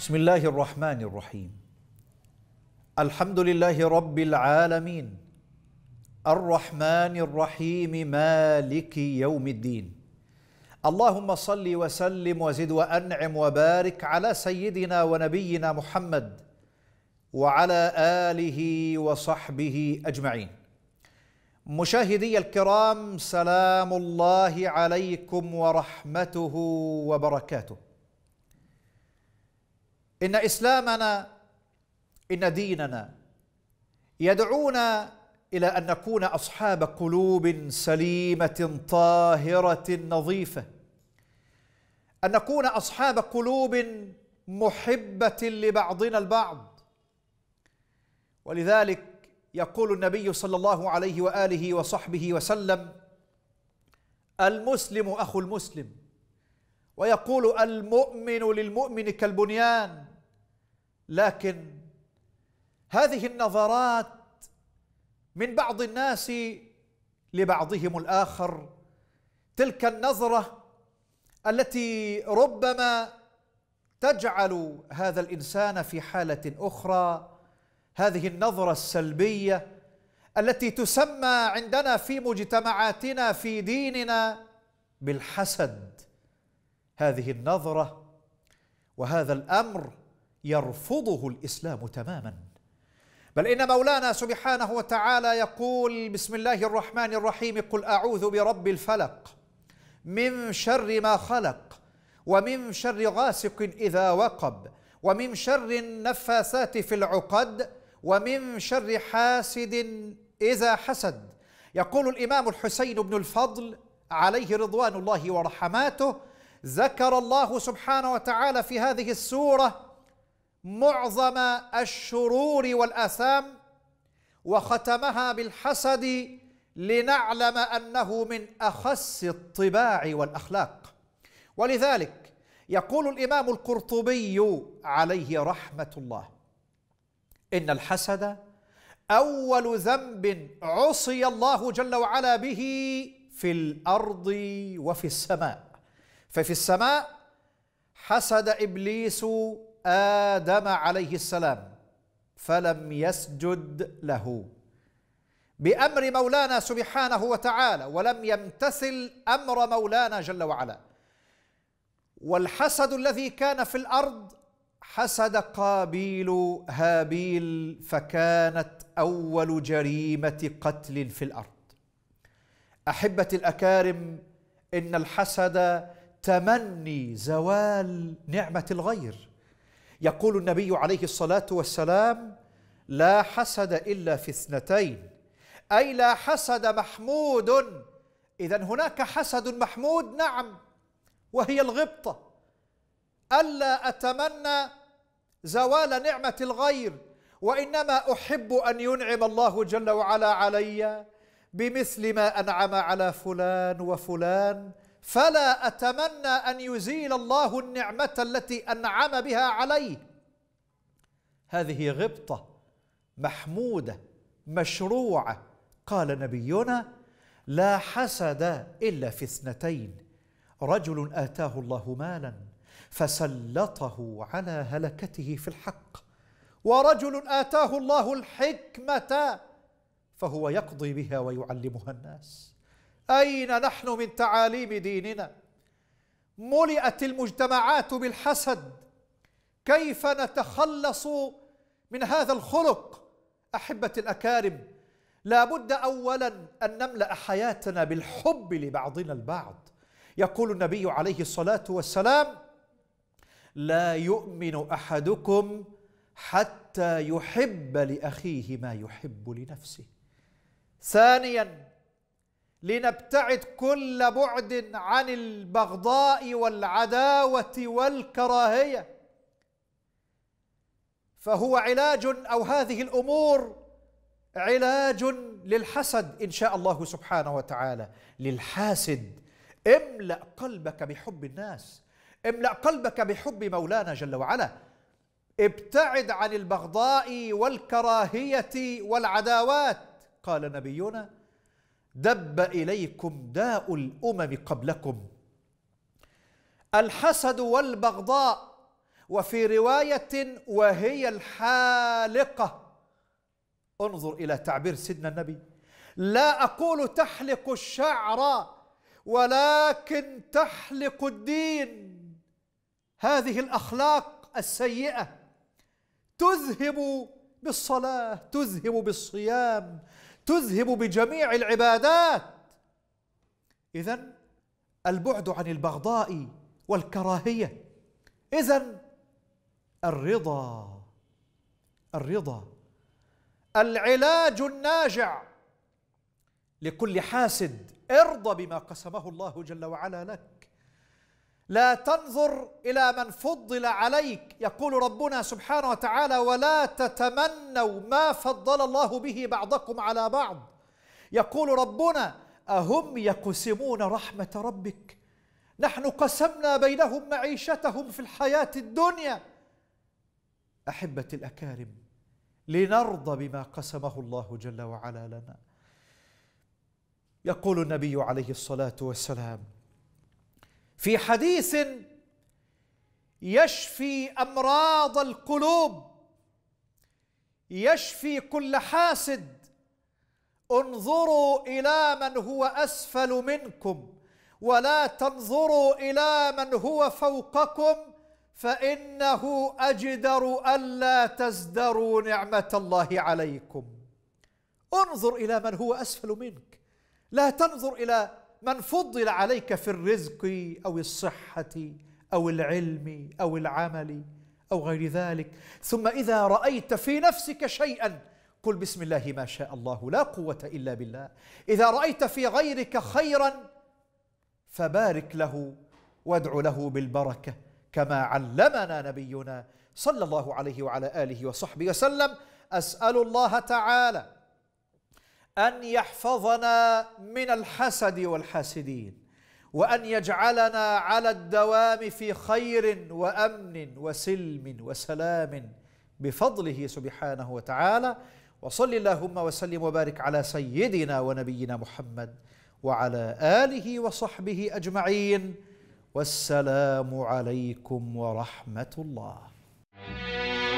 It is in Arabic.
بسم الله الرحمن الرحيم الحمد لله رب العالمين الرحمن الرحيم مالك يوم الدين اللهم صل وسلم وزد وانعم وبارك على سيدنا ونبينا محمد وعلى اله وصحبه اجمعين مشاهدي الكرام سلام الله عليكم ورحمته وبركاته إن إسلامنا إن ديننا يدعونا إلى أن نكون أصحاب قلوب سليمة طاهرة نظيفة أن نكون أصحاب قلوب محبة لبعضنا البعض ولذلك يقول النبي صلى الله عليه وآله وصحبه وسلم المسلم أخو المسلم ويقول المؤمن للمؤمن كالبنيان لكن هذه النظرات من بعض الناس لبعضهم الاخر تلك النظره التي ربما تجعل هذا الانسان في حاله اخرى هذه النظره السلبيه التي تسمى عندنا في مجتمعاتنا في ديننا بالحسد هذه النظره وهذا الامر يرفضه الاسلام تماما بل ان مولانا سبحانه وتعالى يقول بسم الله الرحمن الرحيم قل اعوذ برب الفلق من شر ما خلق ومن شر غاسق اذا وقب ومن شر النفاثات في العقد ومن شر حاسد اذا حسد يقول الامام الحسين بن الفضل عليه رضوان الله ورحماته ذكر الله سبحانه وتعالى في هذه السوره معظم الشرور والآثام وختمها بالحسد لنعلم أنه من أخس الطباع والأخلاق ولذلك يقول الإمام القرطبي عليه رحمة الله إن الحسد أول ذنب عصي الله جل وعلا به في الأرض وفي السماء ففي السماء حسد إبليس آدم عليه السلام فلم يسجد له بأمر مولانا سبحانه وتعالى ولم يمتثل أمر مولانا جل وعلا والحسد الذي كان في الأرض حسد قابيل هابيل فكانت أول جريمة قتل في الأرض أحبتي الأكارم إن الحسد تمني زوال نعمة الغير يقول النبي عليه الصلاه والسلام لا حسد الا في اثنتين اي لا حسد محمود اذا هناك حسد محمود نعم وهي الغبطه الا اتمنى زوال نعمه الغير وانما احب ان ينعم الله جل وعلا علي بمثل ما انعم على فلان وفلان فلا أتمنى أن يزيل الله النعمة التي أنعم بها عليه هذه غبطة محمودة مشروعة قال نبينا لا حسد إلا في اثنتين رجل آتاه الله مالا فسلطه على هلكته في الحق ورجل آتاه الله الحكمة فهو يقضي بها ويعلمها الناس أين نحن من تعاليم ديننا ملئت المجتمعات بالحسد كيف نتخلص من هذا الخلق أحبة الأكارم لا بد أولا أن نملأ حياتنا بالحب لبعضنا البعض يقول النبي عليه الصلاة والسلام لا يؤمن أحدكم حتى يحب لأخيه ما يحب لنفسه ثانيا لنبتعد كل بعد عن البغضاء والعداوة والكراهية فهو علاج أو هذه الأمور علاج للحسد إن شاء الله سبحانه وتعالى للحاسد املأ قلبك بحب الناس املأ قلبك بحب مولانا جل وعلا ابتعد عن البغضاء والكراهية والعداوات قال نبينا دب إليكم داء الأمم قبلكم الحسد والبغضاء وفي رواية وهي الحالقة انظر إلى تعبير سيدنا النبي لا أقول تحلق الشعر ولكن تحلق الدين هذه الأخلاق السيئة تذهب بالصلاة تذهب بالصيام تذهب بجميع العبادات اذا البعد عن البغضاء والكراهيه اذا الرضا الرضا العلاج الناجع لكل حاسد ارضى بما قسمه الله جل وعلا لك لا تنظر الى من فضل عليك يقول ربنا سبحانه وتعالى ولا تتمنوا ما فضل الله به بعضكم على بعض يقول ربنا اهم يقسمون رحمه ربك نحن قسمنا بينهم معيشتهم في الحياه الدنيا احبتي الاكارم لنرضى بما قسمه الله جل وعلا لنا يقول النبي عليه الصلاه والسلام في حديث يشفي امراض القلوب يشفي كل حاسد انظروا الى من هو اسفل منكم ولا تنظروا الى من هو فوقكم فانه اجدر الا تزدروا نعمه الله عليكم انظر الى من هو اسفل منك لا تنظر الى من فضل عليك في الرزق او الصحه او العلم او العمل او غير ذلك ثم اذا رايت في نفسك شيئا قل بسم الله ما شاء الله لا قوه الا بالله اذا رايت في غيرك خيرا فبارك له وادع له بالبركه كما علمنا نبينا صلى الله عليه وعلى اله وصحبه وسلم اسال الله تعالى أن يحفظنا من الحسد والحاسدين وأن يجعلنا على الدوام في خير وأمن وسلم وسلام بفضله سبحانه وتعالى وصل اللهم وسلم وبارك على سيدنا ونبينا محمد وعلى آله وصحبه أجمعين والسلام عليكم ورحمة الله